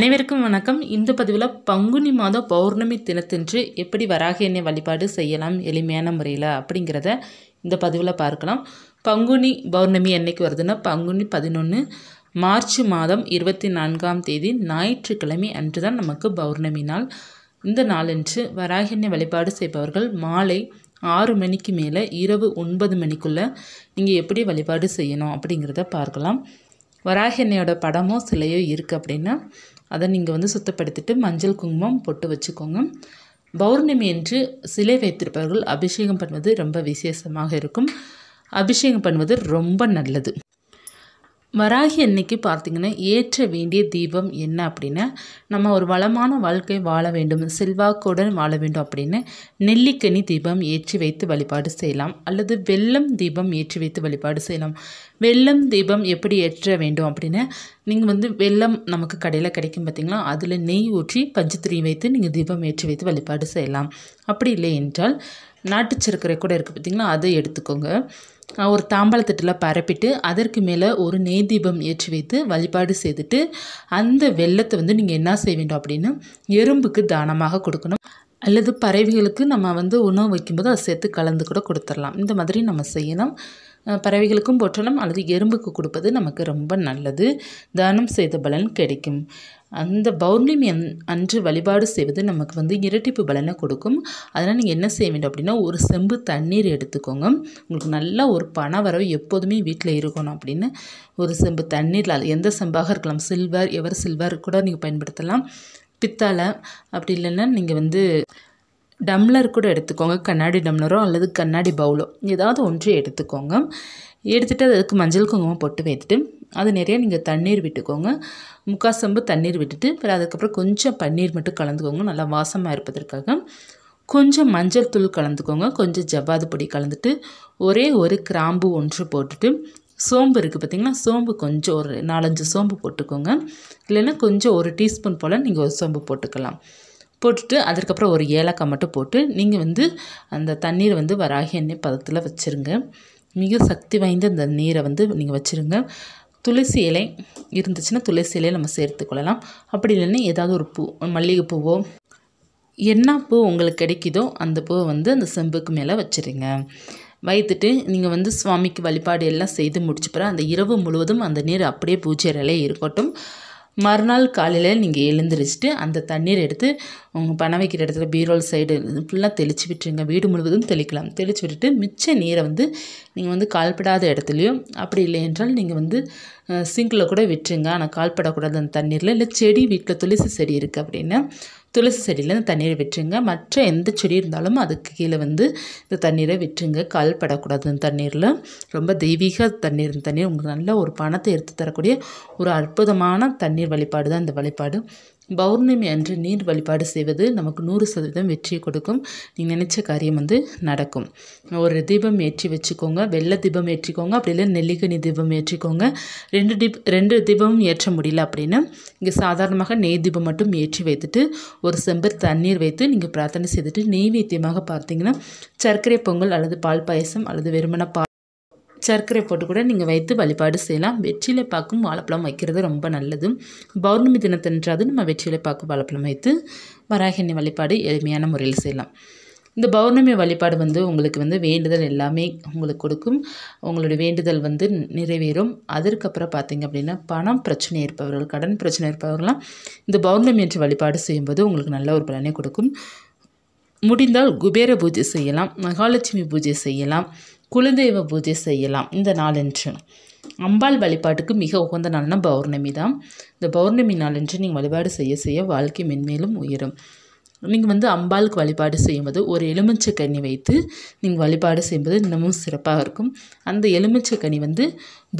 அனைவருக்கும் வணக்கம் இந்த பதிவில் பங்குனி மாத பௌர்ணமி தினத்தன்று எப்படி வராக எண்ணெய் வழிபாடு செய்யலாம் எளிமையான முறையில் அப்படிங்கிறத இந்த பதிவில் பார்க்கலாம் பங்குனி பௌர்ணமி என்றைக்கு வருதுன்னா பங்குனி பதினொன்று மார்ச் மாதம் இருபத்தி நான்காம் தேதி ஞாயிற்றுக்கிழமை அன்று தான் நமக்கு பௌர்ணமி நாள் இந்த நாளன்று வராக வராகிண்ணை வழிபாடு செய்பவர்கள் மாலை ஆறு மணிக்கு மேலே இரவு ஒன்பது மணிக்குள்ளே நீங்கள் எப்படி வழிபாடு செய்யணும் அப்படிங்கிறத பார்க்கலாம் வராக எண்ணெயோட படமோ சிலையோ இருக்குது அப்படின்னா அதை நீங்கள் வந்து சுத்தப்படுத்திட்டு மஞ்சள் குங்குமம் பொட்டு வச்சுக்கோங்க பௌர்ணமி என்று சிலை வைத்திருப்பவர்கள் அபிஷேகம் பண்ணுவது ரொம்ப விசேஷமாக இருக்கும் அபிஷேகம் பண்ணுவது ரொம்ப நல்லது வராகி அன்னைக்கு பார்த்திங்கன்னா ஏற்ற வேண்டிய தீபம் என்ன அப்படின்னா நம்ம ஒரு வளமான வாழ்க்கை வாழ வேண்டும் செல்வாக்குடன் வாழ வேண்டும் அப்படின்னு நெல்லிக்கனி தீபம் ஏற்றி வைத்து வழிபாடு செய்யலாம் அல்லது வெள்ளம் தீபம் ஏற்றி வைத்து வழிபாடு செய்யலாம் வெள்ளம் தீபம் எப்படி ஏற்ற வேண்டும் அப்படின்னா நீங்கள் வந்து வெள்ளம் நமக்கு கடையில் கிடைக்கும் பார்த்திங்களா அதில் நெய் ஊற்றி பஞ்சத்திரி வைத்து நீங்கள் தீபம் ஏற்றி வைத்து வழிபாடு செய்யலாம் அப்படி இல்லை என்றால் நாட்டு சர்க்கரை கூட இருக்குது பார்த்திங்களா அதை எடுத்துக்கோங்க ஒரு தாம்பாளத்தட்டில் பரப்பிட்டு அதற்கு மேலே ஒரு நெய் தீபம் ஏற்றி வைத்து வழிபாடு செய்துட்டு அந்த வெள்ளத்தை வந்து நீங்கள் என்ன செய்ய வேண்டும் அப்படின்னா எறும்புக்கு தானமாக கொடுக்கணும் அல்லது பறவைகளுக்கு நம்ம வந்து உணவு வைக்கும்போது அதை சேர்த்து கலந்து கூட கொடுத்துடலாம் இந்த மாதிரி நம்ம செய்யணும் பறவைகளுக்கும் போற்றலாம் அல்லது எறும்புக்கு கொடுப்பது நமக்கு ரொம்ப நல்லது தானம் செய்த பலன் கிடைக்கும் அந்த பௌர்ணமி அன் அன்று வழிபாடு செய்வது நமக்கு வந்து இரட்டிப்பு பலனை கொடுக்கும் அதனால் நீங்கள் என்ன செய்ய வேண்டும் அப்படின்னா ஒரு செம்பு தண்ணீர் எடுத்துக்கோங்க உங்களுக்கு நல்லா ஒரு பண வரவு எப்போதுமே வீட்டில் இருக்கணும் அப்படின்னு ஒரு செம்பு தண்ணீரில் அது எந்த செம்பாக இருக்கலாம் சில்வர் எவர் சில்வர் கூட நீங்கள் பயன்படுத்தலாம் பித்தாளை அப்படி இல்லைன்னா நீங்கள் வந்து டம்ளர் கூட எடுத்துக்கோங்க கண்ணாடி டம்ளரோ அல்லது கண்ணாடி பவுலோ ஏதாவது ஒன்று எடுத்துக்கோங்க எடுத்துகிட்டு அதுக்கு மஞ்சள் குங்குமம் போட்டு வைத்துட்டு அது நிறையா நீங்கள் தண்ணீர் விட்டுக்கோங்க முக்கால் தண்ணீர் விட்டுட்டு பிறகு அதுக்கப்புறம் கொஞ்சம் பன்னீர் மட்டும் கலந்துக்கோங்க நல்லா வாசமாக இருப்பதற்காக கொஞ்சம் மஞ்சள் தூள் கலந்துக்கோங்க கொஞ்சம் ஜவ்வாது பொடி கலந்துட்டு ஒரே ஒரு கிராம்பு ஒன்று போட்டுட்டு சோம்பு இருக்குது பார்த்திங்கன்னா சோம்பு கொஞ்சம் ஒரு நாலஞ்சு சோம்பு போட்டுக்கோங்க இல்லைன்னா கொஞ்சம் ஒரு டீஸ்பூன் போல் நீங்கள் ஒரு சோம்பு போட்டுக்கலாம் போட்டுட்டு அதுக்கப்புறம் ஒரு ஏலக்காய் மட்டும் போட்டு நீங்கள் வந்து அந்த தண்ணீரை வந்து வராகி எண்ணெய் பதத்தில் வச்சுருங்க மிக சக்தி வாய்ந்த அந்த நீரை வந்து நீங்கள் வச்சுருங்க துளசி இலை இருந்துச்சுன்னா துளசி இலையை நம்ம சேர்த்து கொள்ளலாம் அப்படி இல்லைன்னா ஏதாவது ஒரு பூ மல்லிகை பூவோ என்ன பூ உங்களுக்கு கிடைக்குதோ அந்த பூவை வந்து அந்த செம்புக்கு மேலே வச்சுருங்க வைத்துட்டு நீங்கள் வந்து சுவாமிக்கு வழிபாடு எல்லாம் செய்து முடிச்ச பிறகு அந்த இரவு முழுவதும் அந்த நீர் அப்படியே பூஜை இருக்கட்டும் மறுநாள் காலையில் நீங்கள் எழுந்திரிச்சிட்டு அந்த தண்ணீர் எடுத்து உங்கள் பண வைக்கிற இடத்துல பீரோல் சைடு ஃபுல்லாக தெளித்து விட்டுருங்க வீடு முழுவதும் தெளிக்கலாம் தெளித்து விட்டுட்டு மிச்ச நீரை வந்து நீங்கள் வந்து கால்படாத இடத்துலையும் அப்படி இல்லை என்றால் நீங்கள் வந்து சிங்கில் கூட விட்டுருங்க ஆனால் கால்படக்கூடாது அந்த தண்ணீரில் இல்லை செடி வீட்டில் துளசி செடி இருக்குது அப்படின்னா துளசி செடியில் இந்த தண்ணீரை விட்டுருங்க மற்ற எந்த செடி இருந்தாலும் அதுக்கு கீழே வந்து இந்த தண்ணீரை விட்டுருங்க கால் படக்கூடாது அந்த தண்ணீரில் ரொம்ப தெய்வீக தண்ணீர் இந்த தண்ணீர் உங்களுக்கு நல்ல ஒரு பணத்தை எடுத்து தரக்கூடிய ஒரு அற்புதமான தண்ணீர் வழிபாடு தான் இந்த வழிபாடு பௌர்ணமி அன்று நீர் வழிபாடு செய்வது நமக்கு நூறு சதவீதம் வெற்றியை கொடுக்கும் நீங்கள் நினச்ச காரியம் வந்து நடக்கும் ஒரு தீபம் ஏற்றி வச்சுக்கோங்க வெள்ளை தீபம் ஏற்றிக்கோங்க அப்படி இல்லை நெல்லிக்கனி தீபம் ஏற்றிக்கோங்க ரெண்டு தீப் ரெண்டு தீபமும் ஏற்ற முடியல அப்படின்னா இங்கே சாதாரணமாக நெய் தீபம் மட்டும் ஏற்றி வைத்துட்டு ஒரு செம்பர் தண்ணீர் வைத்து நீங்கள் பிரார்த்தனை செய்துட்டு நெய்வேத்தியமாக பார்த்தீங்கன்னா சர்க்கரை பொங்கல் அல்லது பால் பாயசம் அல்லது வெறுமன பா சர்க்கரை போட்டு கூட நீங்கள் வைத்து வழிபாடு செய்யலாம் வெற்றிலை பாக்கும் வாழைப்பழம் வைக்கிறது ரொம்ப நல்லது பௌர்ணமி தினத்தன்றாவது நம்ம வெற்றிலை பாக்கும் வாழைப்பழம் வைத்து வராகினி வழிபாடு எளிமையான முறையில் செய்யலாம் இந்த பௌர்ணமி வழிபாடு வந்து உங்களுக்கு வந்து வேண்டுதல் எல்லாமே உங்களுக்கு கொடுக்கும் உங்களுடைய வேண்டுதல் வந்து நிறைவேறும் அதற்கப்புறம் பார்த்திங்க அப்படின்னா பணம் பிரச்சனை இருப்பவர்கள் கடன் பிரச்சனை இருப்பவர்கள்லாம் இந்த பௌர்ணமி என்று வழிபாடு செய்யும்போது உங்களுக்கு நல்ல ஒரு பலனை கொடுக்கும் முடிந்தால் குபேர பூஜை செய்யலாம் மகாலட்சுமி பூஜை செய்யலாம் குலதெய்வ பூஜை செய்யலாம் இந்த நாளன்று அம்பாள் வழிபாட்டுக்கு மிக உகந்த நாள்னா பௌர்ணமி தான் இந்த பௌர்ணமி நாளன்று நீங்கள் வழிபாடு செய்ய செய்ய வாழ்க்கை மென்மேலும் உயரும் நீங்கள் வந்து அம்பாளுக்கு வழிபாடு செய்யும்போது ஒரு எலுமிச்சை கனி வைத்து நீங்கள் வழிபாடு செய்யும்போது இன்னமும் சிறப்பாக இருக்கும் அந்த எலுமிச்சை கனி வந்து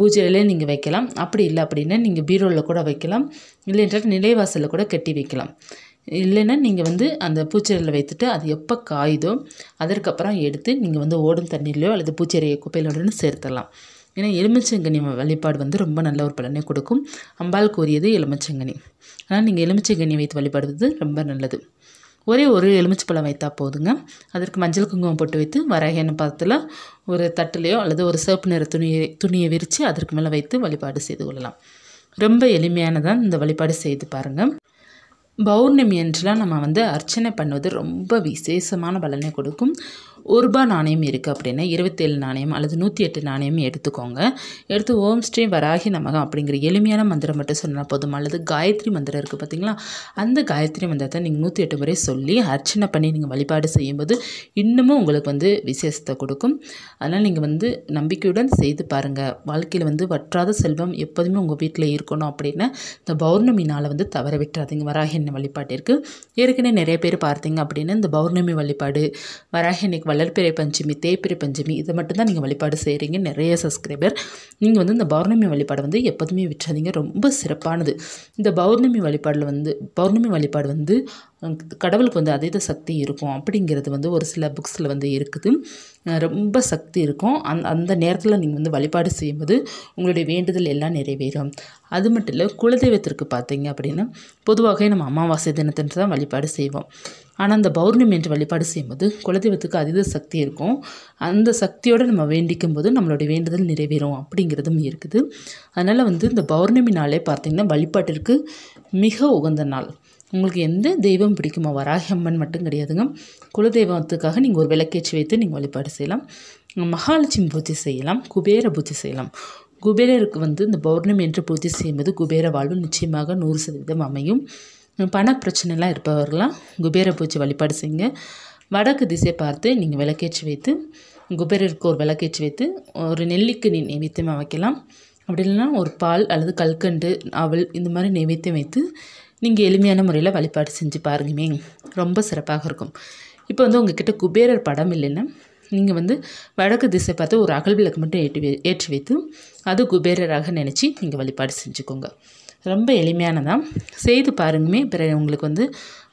பூஜையிலே நீங்கள் வைக்கலாம் அப்படி இல்லை அப்படின்னா நீங்கள் பீரோவில் கூட வைக்கலாம் இல்லை என்றால் நிலைவாசலில் கூட கட்டி வைக்கலாம் இல்லைன்னா நீங்கள் வந்து அந்த பூச்செடியில் வைத்துட்டு அது எப்போ காயுதோ அதற்கப்புறம் எடுத்து நீங்கள் வந்து ஓடும் தண்ணியிலையோ அல்லது பூச்செடியை குப்பையிலோடனு சேர்த்தலாம் ஏன்னா எலுமிச்சங்கனி வழிபாடு வந்து ரொம்ப நல்ல ஒரு பலனை கொடுக்கும் அம்பால் கூறியது எலுமிச்சங்கனி ஆனால் நீங்கள் எலுமிச்சங்கனி வைத்து வழிபாடுவது ரொம்ப நல்லது ஒரே ஒரு எலுமிச்சை பழம் வைத்தா போதுங்க அதற்கு மஞ்சள் குங்குமம் போட்டு வைத்து வரையன்னு பதத்தில் ஒரு தட்டுலேயோ அல்லது ஒரு சிவப்பு நிற துணியை துணியை விரித்து அதற்கு மேலே வைத்து வழிபாடு செய்து கொள்ளலாம் ரொம்ப எளிமையானதான் இந்த வழிபாடு செய்து பாருங்கள் பௌர்ணமி அன்றுலாம் நம்ம வந்து அர்ச்சனை பண்ணுவது ரொம்ப விசேஷமான பலனை கொடுக்கும் ஒரு ரூபா நாணயம் இருக்குது அப்படின்னா இருபத்தேழு நாணயம் அல்லது நூற்றி எட்டு நாணயம் எடுத்துக்கோங்க எடுத்து ஓம் ஸ்ரீ வராகி நமகம் அப்படிங்கிற எளிமையான மந்திரம் மட்டும் சொன்னால் போதும் அல்லது காயத்ரி மந்திரம் இருக்குது பார்த்திங்களா அந்த காயத்ரி மந்திரத்தை நீங்கள் நூற்றி எட்டு முறை சொல்லி அர்ச்சனை பண்ணி நீங்கள் வழிபாடு செய்யும்போது இன்னமும் உங்களுக்கு வந்து விசேஷத்தை கொடுக்கும் அதனால் நீங்கள் வந்து நம்பிக்கையுடன் செய்து பாருங்கள் வாழ்க்கையில் வந்து வற்றாத செல்வம் எப்போதுமே உங்கள் வீட்டில் இருக்கணும் அப்படின்னா இந்த பௌர்ணமி நாளை வந்து தவற விட்டுறாதீங்க வராகி என்ன வழிபாட்டிற்கு ஏற்கனவே நிறைய பேர் பார்த்தீங்க அப்படின்னா இந்த பௌர்ணமி வழிபாடு வராகி வளர்பிறை பஞ்சமி தேய்ப்பிறை பஞ்சமி இதை மட்டும்தான் நீங்கள் வழிபாடு செய்கிறீங்க நிறைய சப்ஸ்கிரைபர் நீங்கள் வந்து இந்த பௌர்ணமி வழிபாடு வந்து எப்போதுமே விட்டுறாதீங்க ரொம்ப சிறப்பானது இந்த பௌர்ணமி வழிபாடில் வந்து பௌர்ணமி வழிபாடு வந்து கடவுளுக்கு வந்து அதீத சக்தி இருக்கும் அப்படிங்கிறது வந்து ஒரு சில புக்ஸில் வந்து இருக்குது ரொம்ப சக்தி இருக்கும் அந் அந்த நேரத்தில் நீங்கள் வந்து வழிபாடு செய்யும்போது உங்களுடைய வேண்டுதல் எல்லாம் நிறைவேறும் அது மட்டும் இல்லை குலதெய்வத்திற்கு பார்த்தீங்க அப்படின்னா பொதுவாகவே நம்ம அமாவாசை தினத்தின் தான் வழிபாடு செய்வோம் ஆனால் அந்த பௌர்ணமி என்று வழிபாடு செய்யும்போது குலதெய்வத்துக்கு அதீத சக்தி இருக்கும் அந்த சக்தியோடு நம்ம வேண்டிக்கும் போது நம்மளுடைய வேண்டுதல் நிறைவேறும் அப்படிங்கிறதும் இருக்குது அதனால் வந்து இந்த பௌர்ணமி நாளே பார்த்திங்கன்னா வழிபாட்டிற்கு மிக உகந்த நாள் உங்களுக்கு எந்த தெய்வம் பிடிக்குமா வராகி அம்மன் மட்டும் கிடையாதுங்க குலதெய்வத்துக்காக நீங்கள் ஒரு விளக்கேற்றி வைத்து நீங்கள் வழிபாடு செய்யலாம் மகாலட்சுமி பூஜை செய்யலாம் குபேர பூஜை செய்யலாம் குபேரருக்கு வந்து இந்த பௌர்ணமி என்று பூஜை செய்யும்போது குபேர வாழ்வு நிச்சயமாக நூறு சதவீதம் அமையும் பண பிரச்சனைலாம் இருப்பவர்களாம் குபேர பூச்சி வழிபாடு செய்யுங்க வடக்கு திசை பார்த்து நீங்கள் விளக்கேற்றி வைத்து குபேரருக்கு ஒரு விளக்கேற்றி வைத்து ஒரு நெல்லிக்கு நீ நைவேத்தியமாக வைக்கலாம் அப்படி இல்லைன்னா ஒரு பால் அல்லது கல்கண்டு அவள் இந்த மாதிரி நைவேத்தியம் வைத்து நீங்கள் எளிமையான முறையில் வழிபாடு செஞ்சு பாருங்கமே ரொம்ப சிறப்பாக இருக்கும் இப்போ வந்து உங்ககிட்ட குபேரர் படம் இல்லைன்னா நீங்கள் வந்து வடக்கு திசை பார்த்து ஒரு அகல் விளக்கு மட்டும் ஏற்றி ஏற்றி வைத்து அது குபேரராக நினச்சி நீங்கள் வழிபாடு செஞ்சுக்கோங்க ரொம்ப எளிமையானதான் செய்து பாருங்கமே பிற உங்களுக்கு வந்து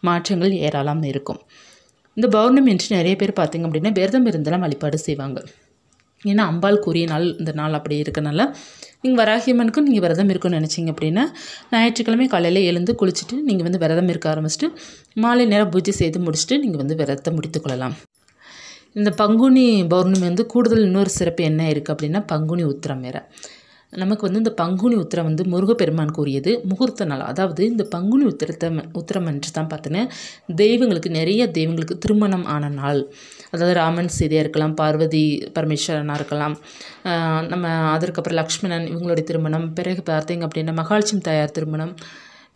மாற்றங்கள் ஏராளம் இருக்கும் இந்த பௌர்ணமி என்று நிறைய பேர் பார்த்திங்க அப்படின்னா விரதம் இருந்தெல்லாம் வழிபாடு செய்வாங்க ஏன்னா அம்பாள் கூறிய நாள் இந்த நாள் அப்படி இருக்கனால நீங்கள் வராகியம்மனுக்கும் நீங்கள் விரதம் இருக்குன்னு நினச்சிங்க அப்படின்னா ஞாயிற்றுக்கிழமை காலையில் எழுந்து குளிச்சுட்டு நீங்கள் வந்து விரதம் இருக்க ஆரம்பிச்சுட்டு மாலை நேரம் பூஜை செய்து முடிச்சுட்டு நீங்கள் வந்து விரதத்தை முடித்துக்கொள்ளலாம் இந்த பங்குனி பௌர்ணமி வந்து கூடுதல் இன்னொரு சிறப்பு என்ன இருக்குது அப்படின்னா பங்குனி உத்திரம் வேறு நமக்கு வந்து இந்த பங்குனி உத்திரம் வந்து முருகப்பெருமான் கூறியது முகூர்த்த நாள் அதாவது இந்த பங்குனி உத்திரத்தை உத்திரம் என்று தான் பார்த்தீங்கன்னா தெய்வங்களுக்கு நிறைய தெய்வங்களுக்கு திருமணம் ஆன நாள் அதாவது ராமன் சீதையாக இருக்கலாம் பார்வதி பரமேஸ்வரனாக இருக்கலாம் நம்ம அதற்கப்புறம் லக்ஷ்மணன் இவங்களுடைய திருமணம் பிறகு பார்த்தீங்க அப்படின்னா மகாலட்சுமி தாயார் திருமணம்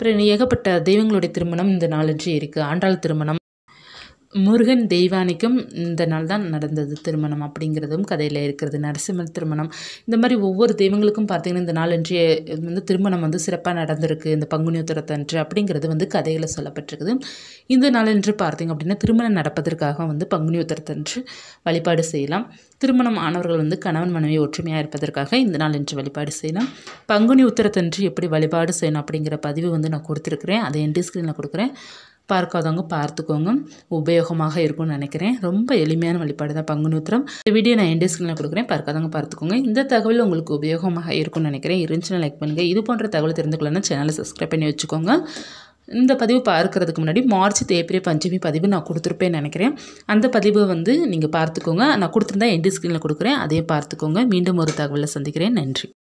பிறகு ஏகப்பட்ட தெய்வங்களுடைய திருமணம் இந்த நாளன்று இருக்குது ஆண்டாள் திருமணம் முருகன் தெய்வானிக்கும் இந்த நாள் தான் நடந்தது திருமணம் அப்படிங்கிறதும் கதையில் இருக்கிறது நரசிம்மர் திருமணம் இந்த மாதிரி ஒவ்வொரு தெய்வங்களுக்கும் பார்த்திங்கன்னா இந்த நாள் வந்து திருமணம் வந்து சிறப்பாக நடந்திருக்கு இந்த பங்குனி உத்தரத்தன்று அப்படிங்கிறது வந்து கதையில் சொல்லப்பட்டிருக்குது இந்த நாளன்று பார்த்திங்க அப்படின்னா திருமணம் நடப்பதற்காக வந்து பங்குனி உத்தரத்தன்று வழிபாடு செய்யலாம் திருமணம் ஆனவர்கள் வந்து கணவன் மனைவி ஒற்றுமையாக இருப்பதற்காக இந்த நாள் என்று வழிபாடு செய்யலாம் பங்குனி உத்தரத்தன்று எப்படி வழிபாடு செய்யணும் அப்படிங்கிற பதிவு வந்து நான் கொடுத்துருக்குறேன் அதை என் டிஸ்கிரீனில் கொடுக்குறேன் பார்க்காதவங்க பார்த்துக்கோங்க உபயோகமாக இருக்கும்னு நினைக்கிறேன் ரொம்ப எளிமையான வழிபாடு தான் பங்குநூத்திரம் இந்த வீடியோ நான் என் ஸ்க்ரீனில் கொடுக்குறேன் பார்க்காதவங்க பார்த்துக்கோங்க இந்த தகவல் உங்களுக்கு உபயோகமாக இருக்கும்னு நினைக்கிறேன் இருந்துச்சுன்னா லைக் பண்ணுங்கள் இது போன்ற தகவல் தெரிந்துக்கலன்னா சேனலை சப்ஸ்கிரைப் பண்ணி வச்சுக்கோங்க இந்த பதிவு பார்க்கறதுக்கு முன்னாடி மார்ச் ஏப்ரல் பஞ்சமி பதிவு நான் கொடுத்துருப்பேன்னு நினைக்கிறேன் அந்த பதிவை வந்து நீங்கள் பார்த்துக்கோங்க நான் கொடுத்துருந்தா எண்டு ஸ்க்ரீனில் கொடுக்குறேன் அதையும் பார்த்துக்கோங்க மீண்டும் ஒரு தகவலை சந்திக்கிறேன் நன்றி